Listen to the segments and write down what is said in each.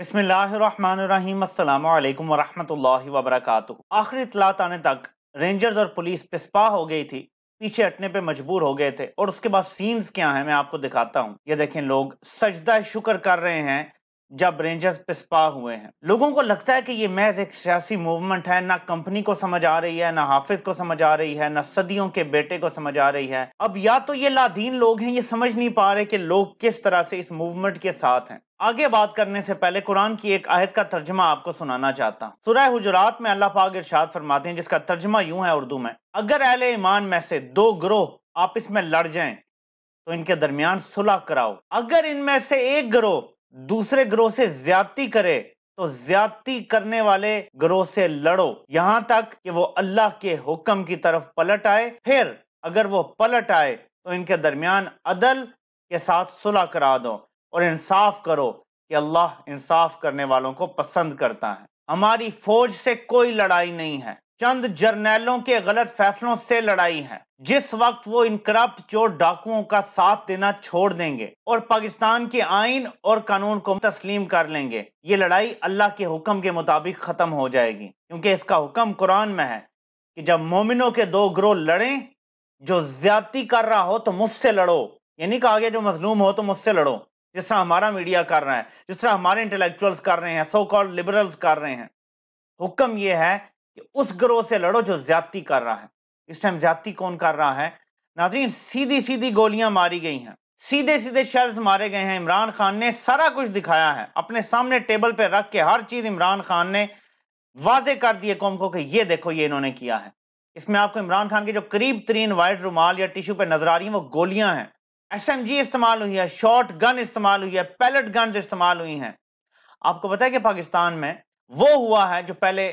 बसमिलीम अल्लाम वरहमल आखिरी इतलात आने तक रेंजर्स और पुलिस पिस्पा हो गई थी पीछे हटने पे मजबूर हो गए थे और उसके बाद सीन्स क्या है मैं आपको दिखाता हूँ ये देखें लोग सजदा शुक्र कर रहे हैं जब रेंजर्स पिस्पा हुए हैं लोगों को लगता है कि ये महज एक सियासी मूवमेंट है ना कंपनी को समझ आ रही है ना हाफिज को समझ आ रही है ना सदियों के बेटे को समझ आ रही है अब या तो ये लादीन लोग हैं ये समझ नहीं पा रहे कि लोग किस तरह से इस मूवमेंट के साथ हैं आगे बात करने से पहले कुरान की एक आयत का तर्जमा आपको सुनाना चाहता हूँ सुरह हुजरात में अल्लाह पाक इरशाद फरमाते हैं जिसका तर्जमा यूं है उर्दू में अगर अहल ईमान में से दो ग्रोह आपस में लड़ जाए तो इनके दरमियान सुलह कराओ अगर इनमें से एक ग्रोह दूसरे ग्रोह से ज्यादती करे तो ज्यादती करने वाले ग्रोह से लड़ो यहाँ तक कि वो अल्लाह के हुक्म की तरफ पलट आए फिर अगर वो पलट आए तो इनके दरमियान अदल के साथ सुलह करा दो और इंसाफ करो कि अल्लाह इंसाफ करने वालों को पसंद करता है हमारी फौज से कोई लड़ाई नहीं है चंद जर्नैलों के गलत फैसलों से लड़ाई है जिस वक्त वो इन करप्ट चोर डाकुओं का साथ देना छोड़ देंगे और पाकिस्तान के आइन और कानून को तस्लीम कर लेंगे ये लड़ाई अल्लाह के हुक्म के मुताबिक ख़त्म हो जाएगी क्योंकि इसका हुक्म कुरान में है कि जब मोमिनों के दो ग्रोह लड़े जो ज्यादती कर रहा हो तो मुझसे लड़ो ये नहीं कहा गया जो मजलूम हो तो मुझसे लड़ो जिस तरह हमारा मीडिया कर रहा है जिस तरह हमारे इंटेलेक्चुअल्स कर रहे हैं सो कॉल्ड लिबरल्स कर रहे हैं हुक्म यह है कि उस ग्रोह से लड़ो जो ज्यादती कर रहा है इस टाइम ज्यादती कौन कर रहा है नाजरीन सीधी सीधी गोलियां मारी गई हैं सीधे सीधे शेल्स मारे गए हैं इमरान खान ने सारा कुछ दिखाया है अपने सामने टेबल पर रख के हर चीज़ इमरान खान ने वाजे कर दिए कौम को कि ये देखो ये इन्होंने किया है इसमें आपको इमरान खान के जो करीब तरीन वाइट रुमाल या टिश्यू पर नजर आ रही हैं वो गोलियां हैं एस एम जी इस्तेमाल हुई है शॉर्ट गन इस्तेमाल हुई है पैलेट गन इस्तेमाल हुई हैं आपको पता है कि पाकिस्तान में वो हुआ है जो पहले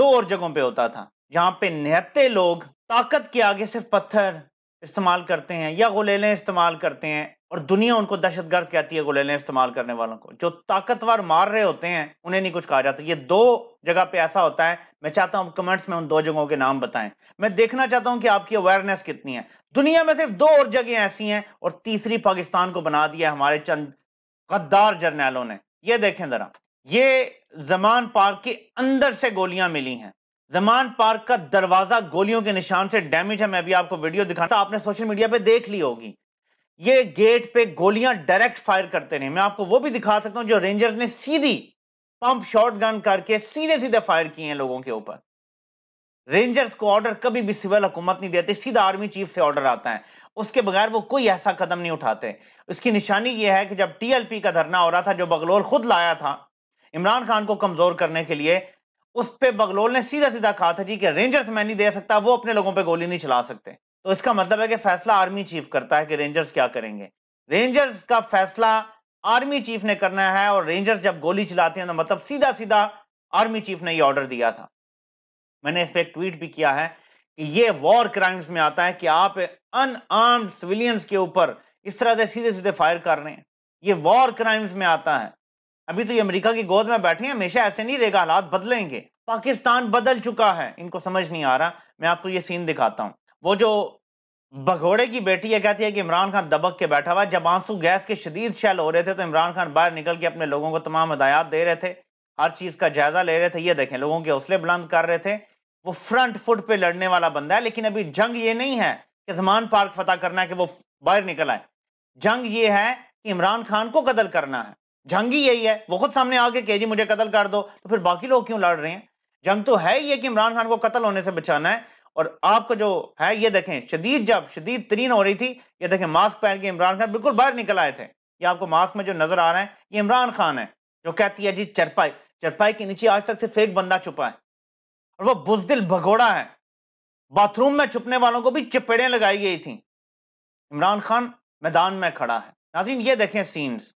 दो और जगहों पे होता था जहाँ पे नहते लोग ताकत के आगे सिर्फ पत्थर इस्तेमाल करते हैं या गुलेलें इस्तेमाल करते हैं और दुनिया उनको दहशतगर्द कहती है गोलेलें इस्तेमाल करने वालों को जो ताकतवर मार रहे होते हैं उन्हें नहीं कुछ कहा जाता ये दो जगह पे ऐसा होता है मैं चाहता हूँ कमेंट्स में उन दो जगहों के नाम बताएं मैं देखना चाहता हूं कि आपकी अवेयरनेस कितनी है दुनिया में सिर्फ दो और जगह ऐसी हैं और तीसरी पाकिस्तान को बना दिया हमारे चंद गद्दार जर्नैलों ने यह देखें ज़रा ये जमान पार्क के अंदर से गोलियां मिली हैं जमान पार्क का दरवाज़ा गोलियों के निशान से डैमेज है मैं अभी आपको वीडियो दिखाता आपने सोशल मीडिया पर देख ली होगी ये गेट पे गोलियां डायरेक्ट फायर करते रहे मैं आपको वो भी दिखा सकता हूं जो रेंजर्स ने सीधी पंप शॉट गन करके सीधे सीधे फायर किए हैं लोगों के ऊपर रेंजर्स को ऑर्डर कभी भी सिविल हुकूमत नहीं देती सीधा आर्मी चीफ से ऑर्डर आता है उसके बगैर वो कोई ऐसा कदम नहीं उठाते उसकी निशानी यह है कि जब टीएलपी का धरना हो रहा था जो बगलोल खुद लाया था इमरान खान को कमजोर करने के लिए उस पर बगलोल ने सीधा सीधा कहा था जी कि रेंजर्स मैं नहीं दे सकता वो अपने लोगों पर गोली नहीं चला सकते तो इसका मतलब है कि फैसला आर्मी चीफ करता है कि रेंजर्स क्या करेंगे रेंजर्स का फैसला आर्मी चीफ ने करना है और रेंजर्स जब गोली चलाते हैं तो मतलब सीधा सीधा आर्मी चीफ ने ये ऑर्डर दिया था मैंने इस पर एक ट्वीट भी किया है कि ये वॉर क्राइम्स में आता है कि आप अनआर्म्ड सिविलियंस के ऊपर इस तरह से सीधे सीधे फायर कर रहे हैं ये वॉर क्राइम्स में आता है अभी तो ये अमेरिका की गोद में बैठे हैं हमेशा ऐसे नहीं रहेगा हालात बदलेंगे पाकिस्तान बदल चुका है इनको समझ नहीं आ रहा मैं आपको ये सीन दिखाता हूँ वो जो हम्म। भगोड़े की बेटी यह कहती है कि इमरान खान दबक के बैठा हुआ जब आंसू गैस के शदीद शैल हो रहे थे तो इमरान खान बाहर निकल के अपने लोगों को तमाम हदायत दे रहे थे हर चीज़ का जायजा ले रहे थे ये देखें लोगों के हौसले बुलंद कर रहे थे वो फ्रंट फुट पे लड़ने वाला बंदा है लेकिन अभी जंग ये नहीं है कि जमान पार्क फतेह करना है कि वो बाहर निकल आए जंग ये है कि इमरान खान को कतल करना है जंग ही यही है वो खुद सामने आके कह जी मुझे कतल कर दो तो फिर बाकी लोग क्यों लड़ रहे हैं जंग तो है ही है कि इमरान खान को कतल होने से बचाना है और आपका जो है ये देखें शदीद जब शदीद तरीन हो रही थी ये देखें मास्क पहन के इमरान खान बिल्कुल बाहर निकल आए थे ये आपको मास्क में जो नजर आ रहा है ये इमरान खान है जो कहती है जी चरपाई चरपाई के नीचे आज तक सिर्फ एक बंदा छुपा है और वो बुजदिल भगोड़ा है बाथरूम में छुपने वालों को भी चपेड़ें लगाई गई थी इमरान खान मैदान में खड़ा है नाजीन ये देखें सीन्स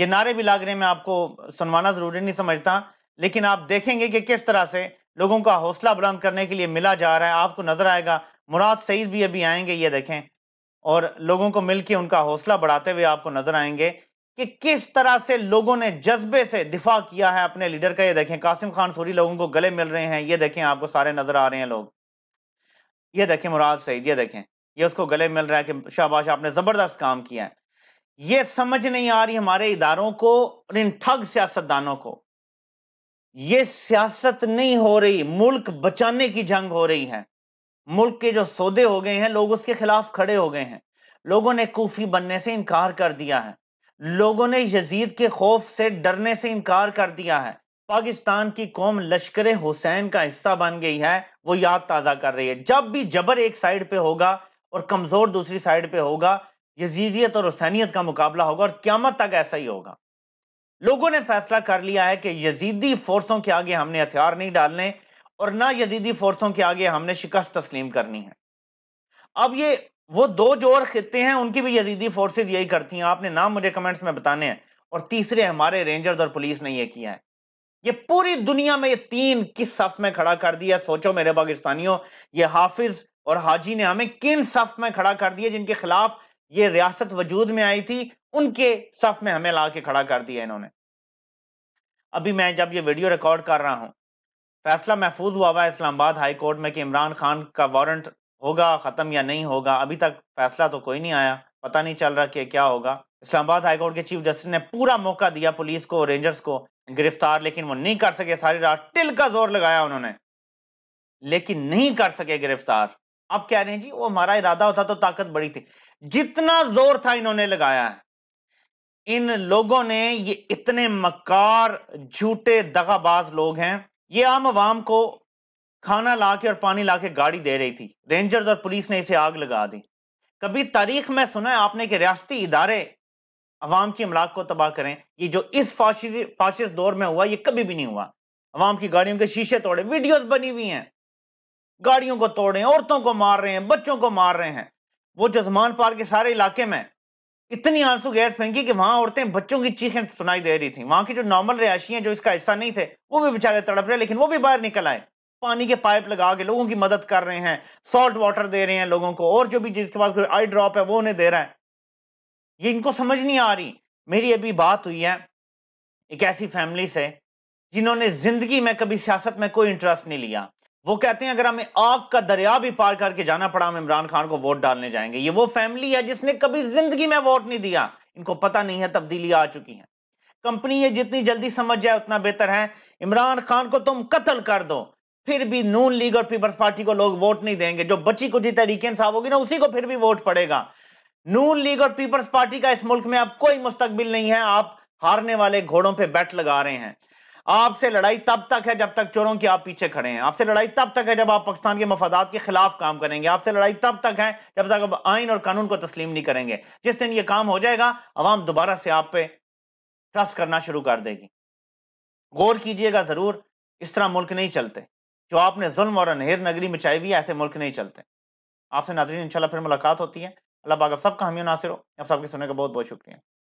ये नारे भी लाग रहे हैं मैं आपको सुनवाना ज़रूरी नहीं समझता लेकिन आप देखेंगे कि किस तरह से लोगों का हौसला बुलंद करने के लिए मिला जा रहा है आपको नजर आएगा मुराद सईद भी अभी आएंगे ये देखें और लोगों को मिलकर उनका हौसला बढ़ाते हुए आपको नजर आएंगे कि किस तरह से लोगों ने जज्बे से दिफा किया है अपने लीडर का ये देखें कासिम खान थोड़ी लोगों को गले मिल रहे हैं ये देखें आपको सारे नजर आ रहे हैं लोग ये देखें मुराद सईद ये देखें ये उसको गले मिल रहा है कि शाहबाश आपने जबरदस्त काम किया है ये समझ नहीं आ रही हमारे इदारों को और इन ठग सियासतदानों को ये सियासत नहीं हो रही मुल्क बचाने की जंग हो रही है मुल्क के जो सौदे हो गए हैं लोग उसके खिलाफ खड़े हो गए हैं लोगों ने कूफी बनने से इनकार कर दिया है लोगों ने यजीद के खौफ से डरने से इनकार कर दिया है पाकिस्तान की कौम लश्कर हुसैन का हिस्सा बन गई है वो याद ताज़ा कर रही है जब भी जबर एक साइड पे होगा और कमज़ोर दूसरी साइड पे होगा यजीदियत और हुसैनियत का मुकाबला होगा और क्यामत तक ऐसा ही होगा लोगों ने फैसला कर लिया है कि यजीदी फोर्सों के आगे हमने हथियार नहीं डालने और ना यजीदी फोर्सों के आगे हमने शिकस्त तस्लीम करनी है अब ये वो दो जो और हैं उनकी भी यजीदी फोर्सेज यही करती हैं आपने नाम मुझे कमेंट्स में बताने हैं और तीसरे हमारे रेंजर्स और पुलिस ने यह किया है ये पूरी दुनिया में ये तीन किस सफ में खड़ा कर दिया सोचो मेरे पाकिस्तानियों ये हाफिज और हाजी ने हमें किन सफ में खड़ा कर दिया जिनके खिलाफ ये रियासत वजूद में आई थी उनके सफ में हमें ला के खड़ा कर दिया इन्होंने अभी मैं जब ये वीडियो रिकॉर्ड कर रहा हूँ फैसला महफूज हुआ हुआ इस्लामाबाद हाई कोर्ट में कि इमरान खान का वारंट होगा ख़त्म या नहीं होगा अभी तक फैसला तो कोई नहीं आया पता नहीं चल रहा कि क्या होगा इस्लामाबाद हाई कोर्ट के चीफ जस्टिस ने पूरा मौका दिया पुलिस को रेंजर्स को गिरफ्तार लेकिन वो नहीं कर सके सारी रात टिल का जोर लगाया उन्होंने लेकिन नहीं कर सके गिरफ्तार अब कह रहे हैं जी वो हमारा इरादा होता तो ताकत बड़ी थी जितना जोर था इन्होंने लगाया है इन लोगों ने ये इतने मकार झूठे दगाबाज लोग हैं ये आम आवाम को खाना ला और पानी ला गाड़ी दे रही थी रेंजर्स और पुलिस ने इसे आग लगा दी कभी तारीख में सुना है आपने कि रियाती इदारे अवाम की अमलाक को तबाह करें ये जो इस फाशी फाशिस दौर में हुआ ये कभी भी नहीं हुआ अवाम की गाड़ियों के शीशे तोड़े वीडियोस बनी हुई हैं गाड़ियों को तोड़े औरतों को मार रहे हैं बच्चों को मार रहे हैं वो जजमान पार्क के सारे इलाके में इतनी आंसू गैस फेंकी कि वहां औरतें बच्चों की चीखें सुनाई दे रही थी वहां की जो नॉर्मल रिहायशी हैं जो इसका हिस्सा नहीं थे वो भी बेचारे तड़प रहे लेकिन वो भी बाहर निकल आए पानी के पाइप लगा के लोगों की मदद कर रहे हैं सॉल्ट वाटर दे रहे हैं लोगों को और जो भी जिसके पास कोई आई ड्रॉप है वो उन्हें दे रहा है ये इनको समझ नहीं आ रही मेरी अभी बात हुई है एक ऐसी फैमिली से जिन्होंने जिंदगी में कभी सियासत में कोई इंटरेस्ट नहीं लिया वो कहते हैं अगर हमें आग का दरिया भी पार करके जाना पड़ा हम इमरान खान को वोट डालने जाएंगे ये वो फैमिली है जिसने कभी जिंदगी में वोट नहीं दिया इनको पता नहीं है तब्दीली आ चुकी है कंपनी ये जितनी जल्दी समझ जाए उतना बेहतर है इमरान खान को तुम कत्ल कर दो फिर भी नून लीग और पीपल्स पार्टी को लोग वोट नहीं देंगे जो बची कुछ तरीके साहब होगी ना उसी को फिर भी वोट पड़ेगा नून लीग और पीपल्स पार्टी का इस मुल्क में अब कोई मुस्तकबिल नहीं है आप हारने वाले घोड़ों पर बैठ लगा रहे हैं आपसे लड़ाई तब तक है जब तक चोरों के आप पीछे खड़े हैं आपसे लड़ाई तब तक है जब आप पाकिस्तान के मफादात के खिलाफ काम करेंगे आपसे लड़ाई तब तक है जब तक आप आइन और कानून को तस्लीम नहीं करेंगे जिस दिन ये काम हो जाएगा अवाम दोबारा से आप पे ट्रस्ट करना शुरू कर देगी गौर कीजिएगा ज़रूर इस तरह मुल्क नहीं चलते जो आपने जुल्म और अनहेर नगरी मचाई हुई है ऐसे मुल्क नहीं चलते आपसे नाजरीन इंशाल्लाह फिर मुलाकात होती है अल्लाह पाक सब का हमी नासिर हो आप सबके सुनने का बहुत बहुत शुक्रिया